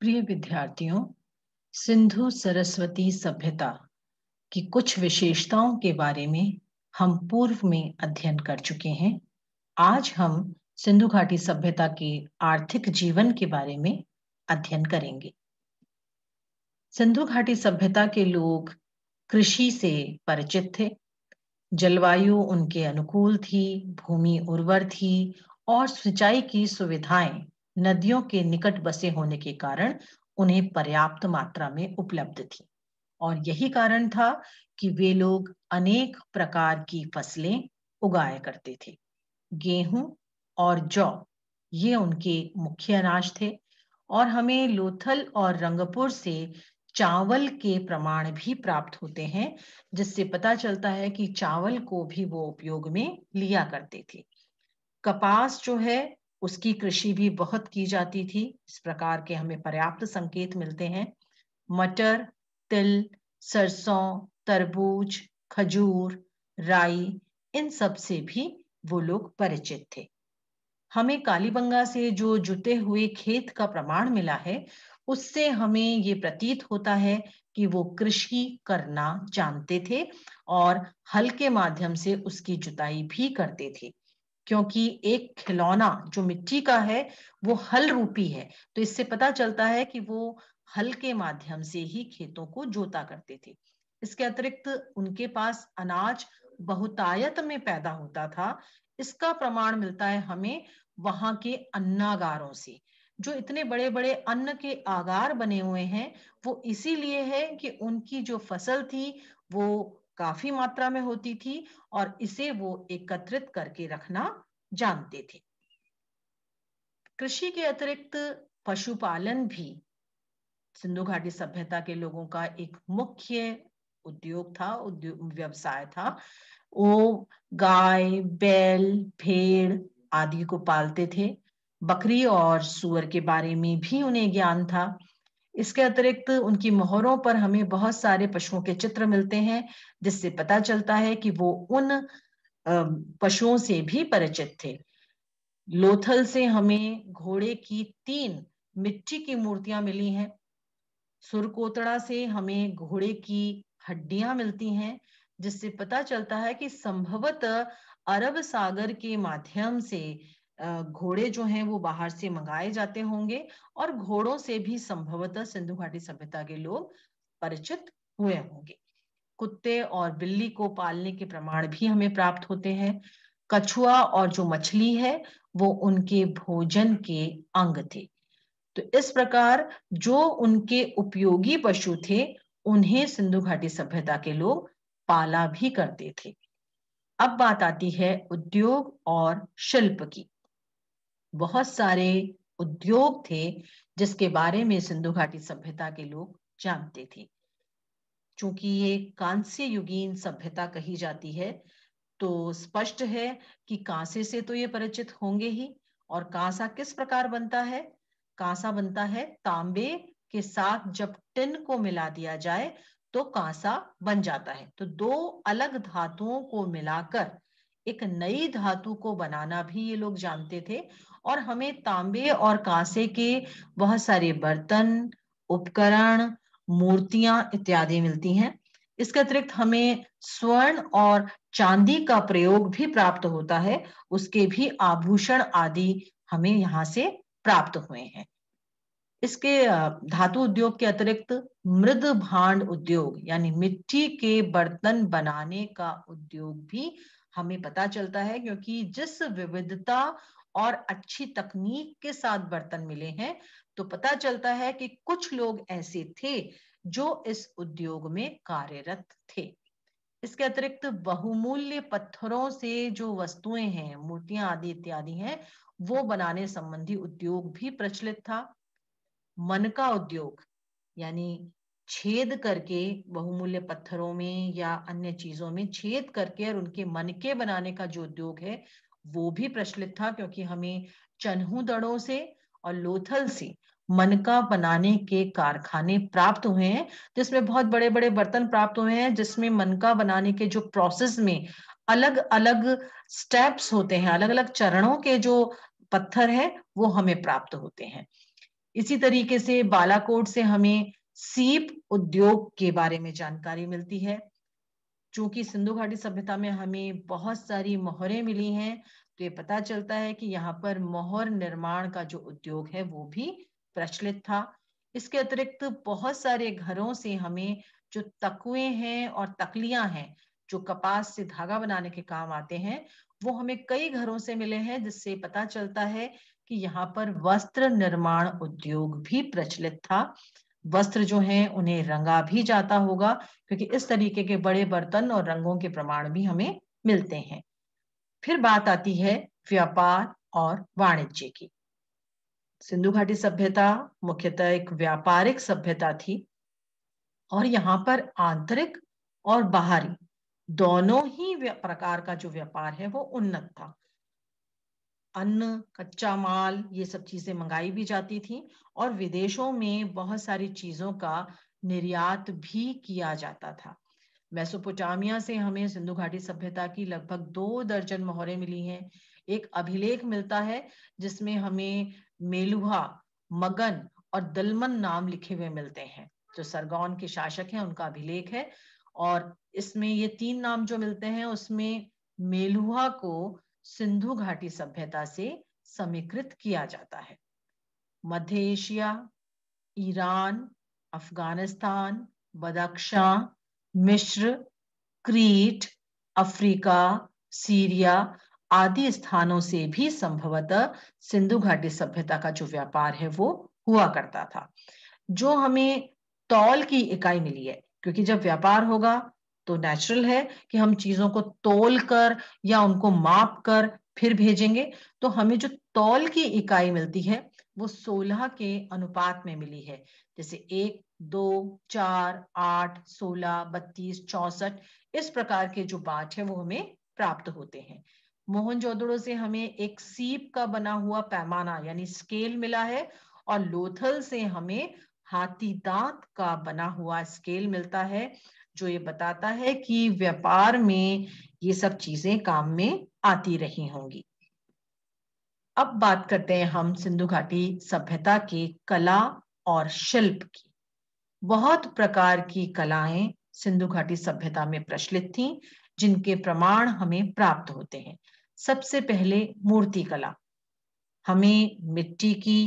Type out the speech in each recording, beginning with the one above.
प्रिय विद्यार्थियों सिंधु सरस्वती सभ्यता की कुछ विशेषताओं के बारे में हम पूर्व में अध्ययन कर चुके हैं आज हम सिंधु घाटी सभ्यता के आर्थिक जीवन के बारे में अध्ययन करेंगे सिंधु घाटी सभ्यता के लोग कृषि से परिचित थे जलवायु उनके अनुकूल थी भूमि उर्वर थी और सिंचाई की सुविधाएं नदियों के निकट बसे होने के कारण उन्हें पर्याप्त मात्रा में उपलब्ध थी और यही कारण था कि वे लोग अनेक प्रकार की फसलें उगाया करते थे गेहूं और जौ ये उनके मुख्य अनाज थे और हमें लोथल और रंगपुर से चावल के प्रमाण भी प्राप्त होते हैं जिससे पता चलता है कि चावल को भी वो उपयोग में लिया करते थे कपास जो है उसकी कृषि भी बहुत की जाती थी इस प्रकार के हमें पर्याप्त संकेत मिलते हैं मटर तिल सरसों तरबूज खजूर राई इन सब से भी वो लोग परिचित थे हमें कालीबंगा से जो जुटे हुए खेत का प्रमाण मिला है उससे हमें ये प्रतीत होता है कि वो कृषि करना जानते थे और हल के माध्यम से उसकी जुताई भी करते थे क्योंकि एक खिलौना जो मिट्टी का है वो हल रूपी है तो इससे पता चलता है कि वो हल के माध्यम से ही खेतों को जोता करते थे इसके अतिरिक्त उनके पास अनाज बहुतायत में पैदा होता था इसका प्रमाण मिलता है हमें वहां के अन्नागारों से जो इतने बड़े बड़े अन्न के आगार बने हुए हैं वो इसीलिए है कि उनकी जो फसल थी वो काफी मात्रा में होती थी और इसे वो एकत्रित करके रखना जानते थे कृषि के अतिरिक्त पशुपालन भी सिंधु घाटी सभ्यता के लोगों का एक मुख्य उद्योग था उद्योग व्यवसाय था वो गाय बैल भेड़ आदि को पालते थे बकरी और सुअर के बारे में भी उन्हें ज्ञान था इसके अतिरिक्त उनकी मोहरों पर हमें बहुत सारे पशुओं के चित्र मिलते हैं जिससे पता चलता है कि वो उन पशुओं से भी परिचित थे लोथल से हमें घोड़े की तीन मिट्टी की मूर्तियां मिली हैं सुरकोतड़ा से हमें घोड़े की हड्डियां मिलती हैं जिससे पता चलता है कि संभवत अरब सागर के माध्यम से घोड़े जो हैं वो बाहर से मंगाए जाते होंगे और घोड़ों से भी संभवतः सिंधु घाटी सभ्यता के लोग परिचित हुए होंगे कुत्ते और बिल्ली को पालने के प्रमाण भी हमें प्राप्त होते हैं कछुआ और जो मछली है वो उनके भोजन के अंग थे तो इस प्रकार जो उनके उपयोगी पशु थे उन्हें सिंधु घाटी सभ्यता के लोग पाला भी करते थे अब बात आती है उद्योग और शिल्प की बहुत सारे उद्योग थे जिसके बारे में सिंधु घाटी सभ्यता के लोग जानते थे चूंकि ये कांस्य युगीन सभ्यता कही जाती है तो स्पष्ट है कि कांसे से तो ये परिचित होंगे ही और कांसा किस प्रकार बनता है कांसा बनता है तांबे के साथ जब टिन को मिला दिया जाए तो कांसा बन जाता है तो दो अलग धातुओं को मिलाकर एक नई धातु को बनाना भी ये लोग जानते थे और हमें तांबे और कांसे के बहुत सारे बर्तन उपकरण मूर्तियां इत्यादि मिलती हैं इसके अतिरिक्त हमें स्वर्ण और चांदी का प्रयोग भी प्राप्त होता है उसके भी आभूषण आदि हमें यहाँ से प्राप्त हुए हैं इसके धातु उद्योग के अतिरिक्त मृद भांड उद्योग यानी मिट्टी के बर्तन बनाने का उद्योग भी हमें पता चलता है क्योंकि जिस विविधता और अच्छी तकनीक के साथ बर्तन मिले हैं तो पता चलता है कि कुछ लोग ऐसे थे जो इस उद्योग में कार्यरत थे इसके अतिरिक्त बहुमूल्य पत्थरों से जो वस्तुएं हैं मूर्तियां आदि इत्यादि हैं वो बनाने संबंधी उद्योग भी प्रचलित था मन का उद्योग यानी छेद करके बहुमूल्य पत्थरों में या अन्य चीजों में छेद करके और उनके मन के बनाने का जो उद्योग है वो भी प्रचलित था क्योंकि हमें चन्हू दड़ों से और लोथल से मनका बनाने के कारखाने प्राप्त हुए हैं जिसमें बहुत बड़े बड़े बर्तन प्राप्त हुए हैं जिसमें मनका बनाने के जो प्रोसेस में अलग अलग स्टेप्स होते हैं अलग अलग चरणों के जो पत्थर है वो हमें प्राप्त होते हैं इसी तरीके से बालाकोट से हमें सीप उद्योग के बारे में जानकारी मिलती है चूंकि सिंधु घाटी सभ्यता में हमें बहुत सारी मोहरें मिली हैं तो ये पता चलता है कि यहाँ पर मोहर निर्माण का जो उद्योग है वो भी प्रचलित था इसके अतिरिक्त बहुत सारे घरों से हमें जो तकुए हैं और तकलियां हैं जो कपास से धागा बनाने के काम आते हैं वो हमें कई घरों से मिले हैं जिससे पता चलता है कि यहाँ पर वस्त्र निर्माण उद्योग भी प्रचलित था वस्त्र जो हैं उन्हें रंगा भी जाता होगा क्योंकि इस तरीके के बड़े बर्तन और रंगों के प्रमाण भी हमें मिलते हैं फिर बात आती है व्यापार और वाणिज्य की सिंधु घाटी सभ्यता मुख्यतः एक व्यापारिक सभ्यता थी और यहाँ पर आंतरिक और बाहरी दोनों ही प्रकार का जो व्यापार है वो उन्नत था अन्न कच्चा माल ये सब चीजें मंगाई भी जाती थी और विदेशों में बहुत सारी चीजों का निर्यात भी किया जाता था मैसोपोटामिया से हमें सिंधु घाटी सभ्यता की लगभग दो दर्जन मोहरें मिली हैं एक अभिलेख मिलता है जिसमें हमें मेलुहा मगन और दलमन नाम लिखे हुए मिलते हैं जो सरगौन के शासक हैं उनका अभिलेख है और इसमें ये तीन नाम जो मिलते हैं उसमें मेलुहा को सिंधु घाटी सभ्यता से समीकृत किया जाता है मध्य एशिया ईरान अफगानिस्तान बदक्षा मिश्र क्रीट अफ्रीका सीरिया आदि स्थानों से भी संभवतः सिंधु घाटी सभ्यता का जो व्यापार है वो हुआ करता था जो हमें तौल की इकाई मिली है क्योंकि जब व्यापार होगा तो नेचुरल है कि हम चीजों को तोल कर या उनको माप कर फिर भेजेंगे तो हमें जो तौल की इकाई मिलती है वो सोलह के अनुपात में मिली है जैसे एक दो चार आठ सोलह बत्तीस चौसठ इस प्रकार के जो बाट है वो हमें प्राप्त होते हैं मोहनजोदड़ो से हमें एक सीप का बना हुआ पैमाना यानी स्केल मिला है और लोथल से हमें हाथी दांत का बना हुआ स्केल मिलता है जो ये बताता है कि व्यापार में ये सब चीजें काम में आती रही होंगी अब बात करते हैं हम सिंधु घाटी सभ्यता की कला और शिल्प की बहुत प्रकार की कलाएं सिंधु घाटी सभ्यता में प्रचलित थीं जिनके प्रमाण हमें प्राप्त होते हैं सबसे पहले मूर्ति कला हमें मिट्टी की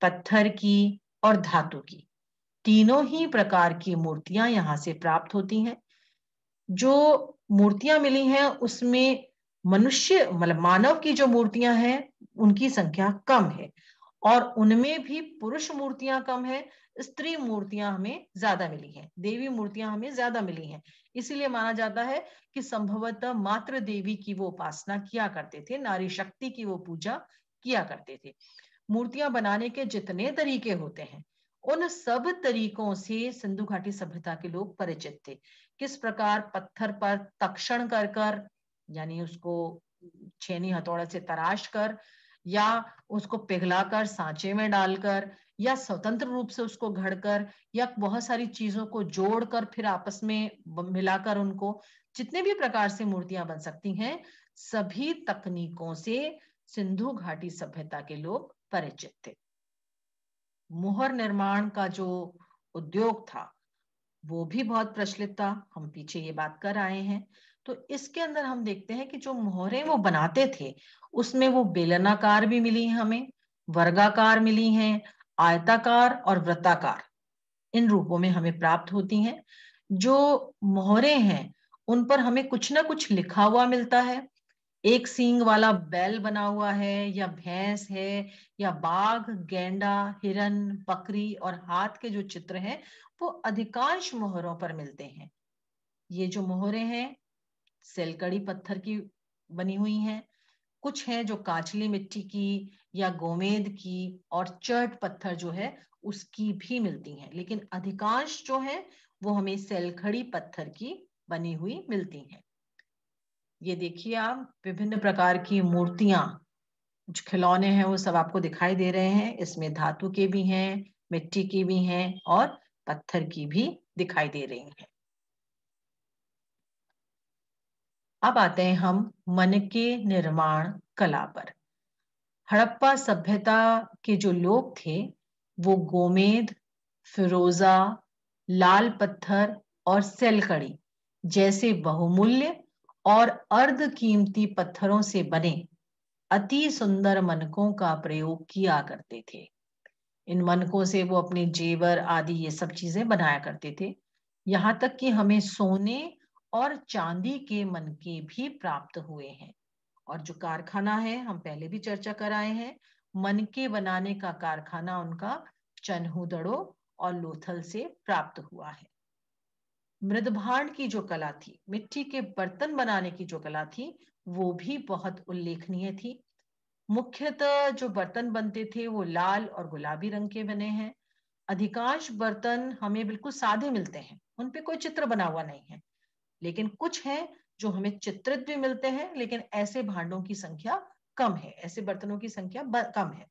पत्थर की और धातु की तीनों ही प्रकार की मूर्तियां यहाँ से प्राप्त होती हैं जो मूर्तियां मिली हैं उसमें मनुष्य मतलब मानव की जो मूर्तियां हैं उनकी संख्या कम है और उनमें भी पुरुष मूर्तियां कम है स्त्री मूर्तियां हमें ज्यादा मिली हैं देवी मूर्तियां हमें ज्यादा मिली हैं इसीलिए माना जाता है कि संभवतः मात्र देवी की वो उपासना किया करते थे नारी शक्ति की वो पूजा किया करते थे मूर्तियां बनाने के जितने तरीके होते हैं उन सब तरीकों से सिंधु घाटी सभ्यता के लोग परिचित थे किस प्रकार पत्थर पर तक्षण कर कर यानी उसको छेनी हथौड़े से तराश कर या उसको पिघलाकर सांचे में डालकर या स्वतंत्र रूप से उसको घड़कर या बहुत सारी चीजों को जोड़कर फिर आपस में मिलाकर उनको जितने भी प्रकार से मूर्तियां बन सकती हैं सभी तकनीकों से सिंधु घाटी सभ्यता के लोग परिचित थे मोहर निर्माण का जो उद्योग था वो भी बहुत प्रचलित था हम पीछे ये बात कर आए हैं तो इसके अंदर हम देखते हैं कि जो मोहरे वो बनाते थे उसमें वो बेलनाकार भी मिली हमें वर्गाकार मिली हैं आयताकार और व्रताकार इन रूपों में हमें प्राप्त होती हैं जो मोहरे हैं उन पर हमें कुछ ना कुछ लिखा हुआ मिलता है एक सींग वाला बैल बना हुआ है या भैंस है या बाघ गेंडा हिरन बकरी और हाथ के जो चित्र हैं वो अधिकांश मोहरों पर मिलते हैं ये जो मोहरे हैं सेलकड़ी पत्थर की बनी हुई हैं कुछ हैं जो काचली मिट्टी की या गोमेद की और चर्ट पत्थर जो है उसकी भी मिलती हैं लेकिन अधिकांश जो है वो हमें सेलखड़ी पत्थर की बनी हुई मिलती हैं ये देखिए आप विभिन्न प्रकार की मूर्तियां कुछ खिलौने हैं वो सब आपको दिखाई दे रहे हैं इसमें धातु के भी हैं मिट्टी की भी हैं और पत्थर की भी दिखाई दे रही हैं अब आते हैं हम मन के निर्माण कला पर हड़प्पा सभ्यता के जो लोग थे वो गोमेद फिरोजा लाल पत्थर और सेलकड़ी जैसे बहुमूल्य और अर्ध कीमती पत्थरों से बने अति सुंदर मनकों का प्रयोग किया करते थे इन मनकों से वो अपने जेवर आदि ये सब चीजें बनाया करते थे यहाँ तक कि हमें सोने और चांदी के मनके भी प्राप्त हुए हैं और जो कारखाना है हम पहले भी चर्चा कराए हैं मनके बनाने का कारखाना उनका चन्हुदड़ो और लोथल से प्राप्त हुआ है मृदभांड की जो कला थी मिट्टी के बर्तन बनाने की जो कला थी वो भी बहुत उल्लेखनीय थी मुख्यतः जो बर्तन बनते थे वो लाल और गुलाबी रंग के बने हैं अधिकांश बर्तन हमें बिल्कुल सादे मिलते हैं उन पे कोई चित्र बना हुआ नहीं है लेकिन कुछ हैं जो हमें चित्रित भी मिलते हैं लेकिन ऐसे भांडों की संख्या कम है ऐसे बर्तनों की संख्या कम है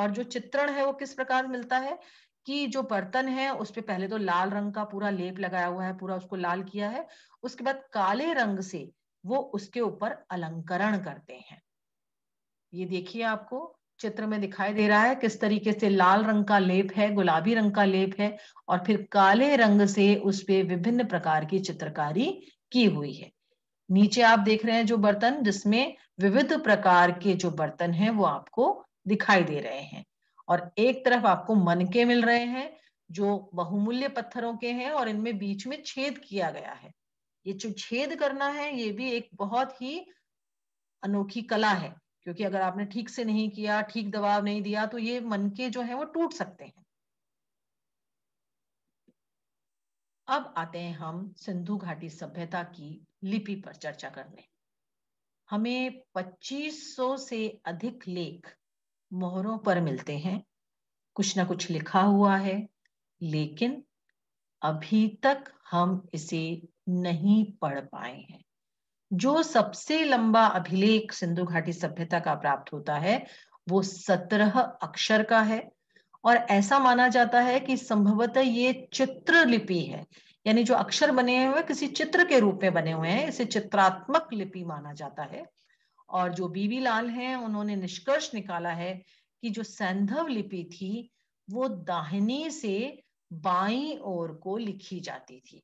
और जो चित्रण है वो किस प्रकार मिलता है कि जो बर्तन है उस पर पहले तो लाल रंग का पूरा लेप लगाया हुआ है पूरा उसको लाल किया है उसके बाद काले रंग से वो उसके ऊपर अलंकरण करते हैं ये देखिए आपको चित्र में दिखाई दे रहा है किस तरीके से लाल रंग का लेप है गुलाबी रंग का लेप है और फिर काले रंग से उस पर विभिन्न प्रकार की चित्रकारी की हुई है नीचे आप देख रहे हैं जो बर्तन जिसमें विविध प्रकार के जो बर्तन हैं वो आपको दिखाई दे रहे हैं और एक तरफ आपको मन के मिल रहे हैं जो बहुमूल्य पत्थरों के हैं और इनमें बीच में छेद किया गया है ये जो छेद करना है ये भी एक बहुत ही अनोखी कला है क्योंकि अगर आपने ठीक से नहीं किया ठीक दबाव नहीं दिया तो ये मन के जो है वो टूट सकते हैं अब आते हैं हम सिंधु घाटी सभ्यता की लिपि पर चर्चा करने हमें 2500 से अधिक लेख मोहरों पर मिलते हैं कुछ ना कुछ लिखा हुआ है लेकिन अभी तक हम इसे नहीं पढ़ पाए हैं जो सबसे लंबा अभिलेख सिंधु घाटी सभ्यता का प्राप्त होता है वो सत्रह अक्षर का है और ऐसा माना जाता है कि संभवतः ये चित्र लिपि है यानी जो अक्षर बने हुए किसी चित्र के रूप में बने हुए हैं इसे चित्रात्मक लिपि माना जाता है और जो बीवी लाल हैं उन्होंने निष्कर्ष निकाला है कि जो संधव लिपि थी वो दाहिने से बाई ओर को लिखी जाती थी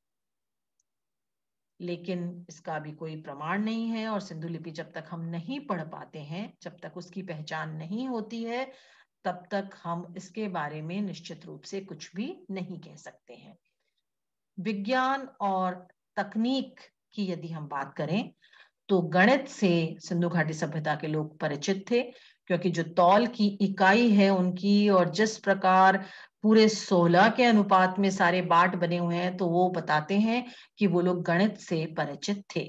लेकिन इसका भी कोई प्रमाण नहीं है और सिंधु लिपि जब तक हम नहीं पढ़ पाते हैं जब तक उसकी पहचान नहीं होती है तब तक हम इसके बारे में निश्चित रूप से कुछ भी नहीं कह सकते हैं विज्ञान और तकनीक की यदि हम बात करें तो गणित से सिंधु घाटी सभ्यता के लोग परिचित थे क्योंकि जो तौल की इकाई है उनकी और जिस प्रकार पूरे सोलह के अनुपात में सारे बाट बने हुए हैं तो वो बताते हैं कि वो लोग गणित से परिचित थे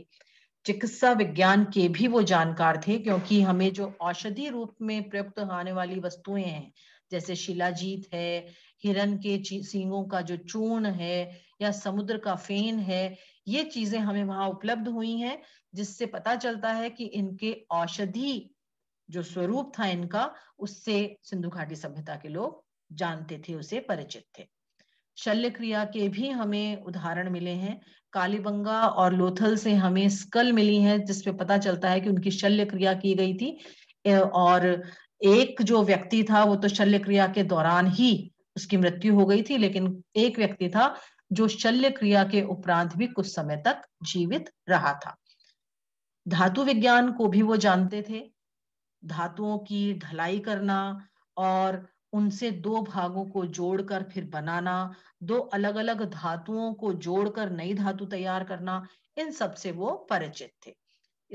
चिकित्सा विज्ञान के भी वो जानकार थे क्योंकि हमें जो औषधि रूप में प्रयुक्त होने वाली वस्तुएं हैं जैसे शिलाजीत है हिरन के सींगों का जो चूर्ण है या समुद्र का फेन है ये चीजें हमें वहां उपलब्ध हुई हैं जिससे पता चलता है कि इनके औषधि जो स्वरूप था इनका उससे सिंधु घाटी सभ्यता के लोग जानते थे उसे परिचित थे शल्य क्रिया के भी हमें उदाहरण मिले हैं कालीबंगा और लोथल से हमें स्कल मिली है जिसपे पता चलता है कि उनकी शल्य क्रिया की गई थी और एक जो व्यक्ति था वो तो शल्य क्रिया के दौरान ही उसकी मृत्यु हो गई थी लेकिन एक व्यक्ति था जो शल्य क्रिया के उपरांत भी कुछ समय तक जीवित रहा था धातु विज्ञान को भी वो जानते थे धातुओं की ढलाई करना और उनसे दो भागों को जोड़कर फिर बनाना दो अलग अलग धातुओं को जोड़कर नई धातु तैयार करना इन सब से वो परिचित थे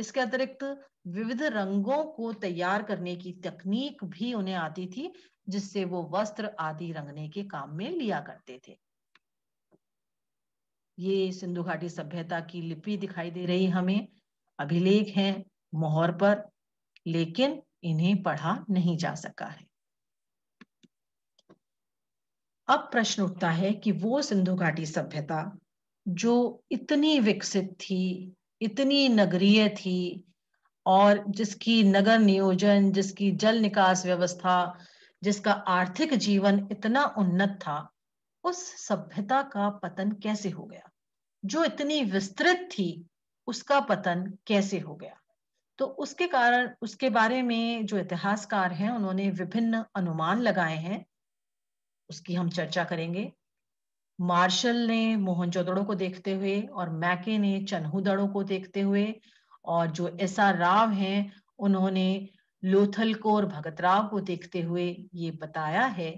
इसके अतिरिक्त विविध रंगों को तैयार करने की तकनीक भी उन्हें आती थी जिससे वो वस्त्र आदि रंगने के काम में लिया करते थे ये सिंधु घाटी सभ्यता की लिपि दिखाई दे रही हमें अभिलेख हैं मोहर पर लेकिन इन्हें पढ़ा नहीं जा सका है अब प्रश्न उठता है कि वो सिंधु घाटी सभ्यता जो इतनी विकसित थी इतनी नगरीय थी और जिसकी नगर नियोजन जिसकी जल निकास व्यवस्था जिसका आर्थिक जीवन इतना उन्नत था उस सभ्यता का पतन कैसे हो गया जो इतनी विस्तृत थी उसका पतन कैसे हो गया तो उसके कारण उसके बारे में जो इतिहासकार हैं उन्होंने विभिन्न अनुमान लगाए हैं उसकी हम चर्चा करेंगे मार्शल ने मोहनजोदड़ो को देखते हुए और मैके ने चन्हूदड़ो को देखते हुए और जो एस आर राव हैं उन्होंने लोथल को और भगत राव को देखते हुए ये बताया है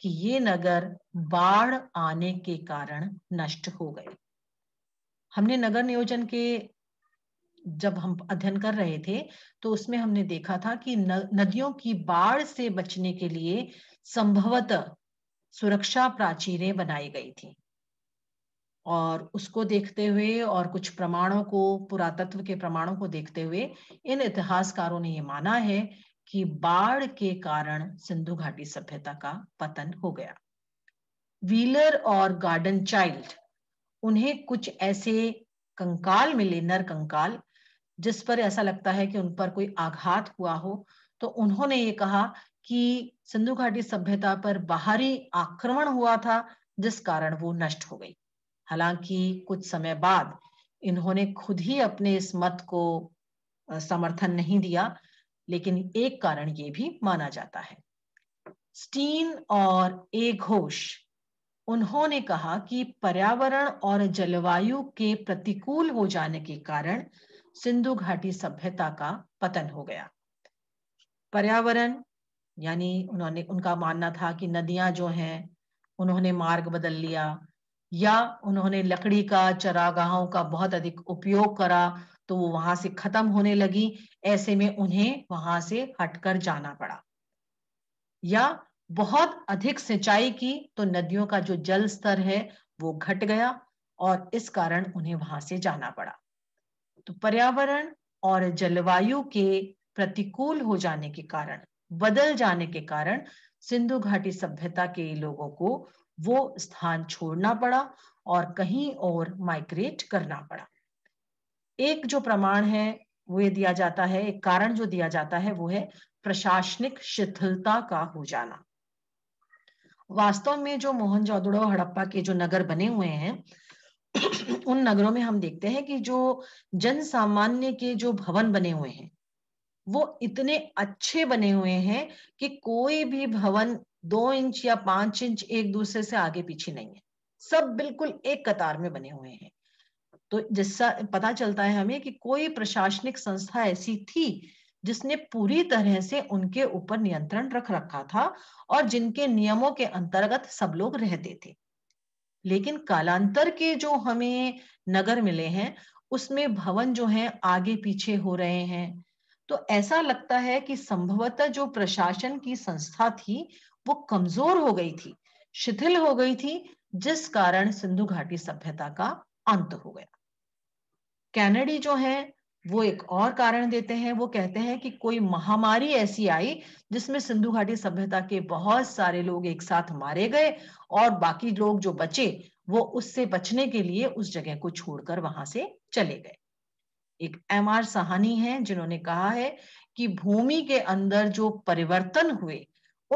कि ये नगर बाढ़ आने के कारण नष्ट हो गए हमने नगर नियोजन के जब हम अध्ययन कर रहे थे तो उसमें हमने देखा था कि न, नदियों की बाढ़ से बचने के लिए संभवत सुरक्षा प्राचीरें बनाई गई थी और उसको देखते हुए और कुछ प्रमाणों को पुरातत्व के प्रमाणों को देखते हुए इन इतिहासकारों ने ये माना है कि बाढ़ के कारण सिंधु घाटी सभ्यता का पतन हो गया व्हीलर और गार्डन चाइल्ड उन्हें कुछ ऐसे कंकाल मिले नर कंकाल जिस पर ऐसा लगता है कि उन पर कोई आघात हुआ हो तो उन्होंने ये कहा कि सिंधु घाटी सभ्यता पर बाहरी आक्रमण हुआ था जिस कारण वो नष्ट हो गई हालांकि कुछ समय बाद इन्होंने खुद ही अपने इस मत को समर्थन नहीं दिया लेकिन एक कारण ये भी माना जाता है स्टीन और ए घोष उन्होंने कहा कि पर्यावरण और जलवायु के प्रतिकूल हो जाने के कारण सिंधु घाटी सभ्यता का पतन हो गया पर्यावरण यानी उन्होंने उनका मानना था कि नदियां जो हैं उन्होंने मार्ग बदल लिया या उन्होंने लकड़ी का चरागाहों का बहुत अधिक उपयोग करा तो वो वहां से खत्म होने लगी ऐसे में उन्हें वहां से हटकर जाना पड़ा या बहुत अधिक सिंचाई की तो नदियों का जो जल स्तर है वो घट गया और इस कारण उन्हें वहां से जाना पड़ा तो पर्यावरण और जलवायु के प्रतिकूल हो जाने के कारण बदल जाने के कारण सिंधु घाटी सभ्यता के लोगों को वो स्थान छोड़ना पड़ा और कहीं और माइग्रेट करना पड़ा एक जो प्रमाण है वो ये दिया जाता है एक कारण जो दिया जाता है वो है प्रशासनिक शिथिलता का हो जाना वास्तव में जो मोहनजोदड़ो हड़प्पा के जो नगर बने हुए हैं उन नगरों में हम देखते हैं कि जो जन सामान्य के जो भवन बने हुए हैं वो इतने अच्छे बने हुए हैं कि कोई भी भवन दो इंच या पांच इंच एक दूसरे से आगे पीछे नहीं है सब बिल्कुल एक कतार में बने हुए हैं तो जिससे पता चलता है हमें कि कोई प्रशासनिक संस्था ऐसी थी जिसने पूरी तरह से उनके ऊपर नियंत्रण रख रखा था और जिनके नियमों के अंतर्गत सब लोग रहते थे लेकिन कालांतर के जो हमें नगर मिले हैं उसमें भवन जो है आगे पीछे हो रहे हैं तो ऐसा लगता है कि संभवतः जो प्रशासन की संस्था थी वो कमजोर हो गई थी शिथिल हो गई थी जिस कारण सिंधु घाटी सभ्यता का अंत हो गया कैनेडी जो है वो एक और कारण देते हैं वो कहते हैं कि कोई महामारी ऐसी आई जिसमें सिंधु घाटी सभ्यता के बहुत सारे लोग एक साथ मारे गए और बाकी लोग जो बचे वो उससे बचने के लिए उस जगह को छोड़कर वहां से चले गए एक एम आर सहानी है जिन्होंने कहा है कि भूमि के अंदर जो परिवर्तन हुए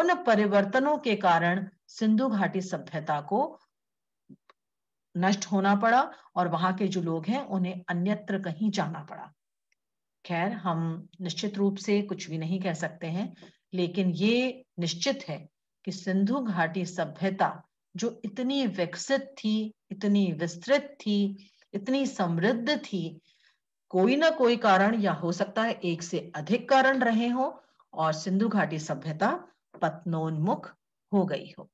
उन परिवर्तनों के कारण सिंधु घाटी सभ्यता को नष्ट होना पड़ा और वहां के जो लोग हैं उन्हें अन्यत्र कहीं जाना पड़ा खैर हम निश्चित रूप से कुछ भी नहीं कह सकते हैं लेकिन ये निश्चित है कि सिंधु घाटी सभ्यता जो इतनी विकसित थी इतनी विस्तृत थी इतनी समृद्ध थी कोई ना कोई कारण या हो सकता है एक से अधिक कारण रहे हो और सिंधु घाटी सभ्यता पत्नोन्मुख हो गई हो